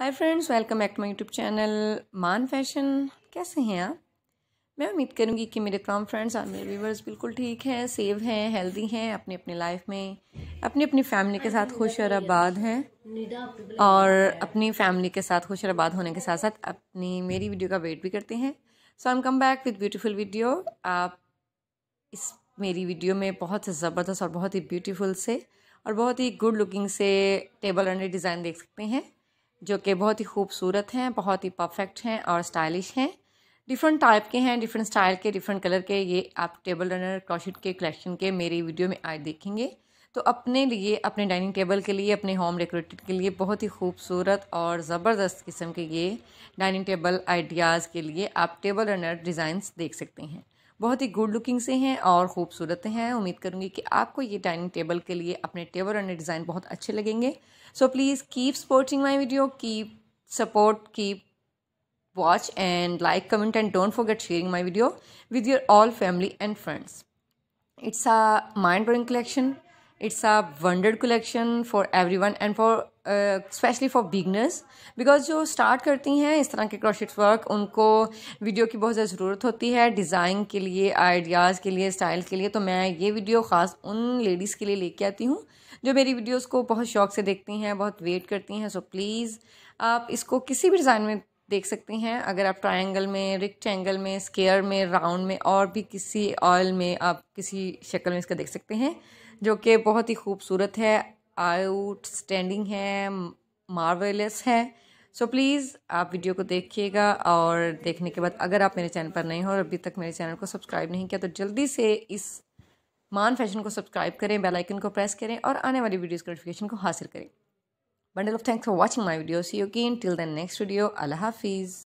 hi friends welcome back to my YouTube channel Maan fashion कैसे हैं आप मैं उम्मीद करूंगी कि मेरे तमाम फ्रेंड्स और मेरे व्यूवर्स बिल्कुल ठीक हैं सेव हैं हेल्दी हैं अपने अपने लाइफ में अपनी अपनी फैमिली के साथ खुश और आबाद हैं और अपनी फैमिली के साथ खुश और आबाद होने के साथ साथ अपनी मेरी वीडियो का वेट भी करते हैं so I am come back with beautiful video आप इस मेरी वीडियो में बहुत ज़बरदस्त और बहुत ही ब्यूटीफुल से और बहुत ही गुड लुकिंग से टेबल अंडे डिज़ाइन देख सकते हैं जो कि बहुत ही खूबसूरत हैं बहुत ही परफेक्ट हैं और स्टाइलिश हैं डिफरेंट टाइप के हैं डिफरेंट स्टाइल के डिफरेंट कलर के ये आप टेबल रनर क्रॉशिट के कलेक्शन के मेरी वीडियो में आज देखेंगे तो अपने लिए अपने डाइनिंग टेबल के लिए अपने होम डेकोरेटेड के लिए बहुत ही खूबसूरत और ज़बरदस्त किस्म के ये डाइनिंग टेबल आइडियाज़ के लिए आप टेबल रनर डिज़ाइंस देख सकते हैं बहुत ही गुड लुकिंग से हैं और खूबसूरत हैं उम्मीद करूंगी कि आपको ये डाइनिंग टेबल के लिए अपने टेबल और डिज़ाइन बहुत अच्छे लगेंगे so please keep supporting my video keep support keep watch and like comment and don't forget sharing my video with your all family and friends it's a mind drawing collection it's a wonderful collection for everyone and for specially for beginners because जो start करती हैं इस तरह के crochet work उनको video की बहुत ज़्यादा ज़रूरत होती है डिज़ाइन के लिए आइडियाज़ के लिए स्टाइल के लिए तो मैं ये वीडियो ख़ास उन लेडीज़ के लिए लेके आती हूँ जो मेरी वीडियोस को बहुत शौक से देखती हैं बहुत वेट करती हैं सो प्लीज़ आप इसको किसी भी डिज़ाइन में देख सकती हैं अगर आप ट्राइंगल में रिक्टेंगल में स्केयर में राउंड में और भी किसी ऑयल में आप किसी शक्ल में इसका देख सकते हैं जो कि बहुत ही खूबसूरत है आउटस्टैंडिंग है मार्वेलस है सो so प्लीज़ आप वीडियो को देखिएगा और देखने के बाद अगर आप मेरे चैनल पर नए हो और अभी तक मेरे चैनल को सब्सक्राइब नहीं किया तो जल्दी से इस मान फैशन को सब्सक्राइब करें बेल आइकन को प्रेस करें और आने वाली वीडियोस के नोटिफिकेशन को हासिल करें bundle of thanks for watching my video see you again till the next video अल्लाह हाफिज़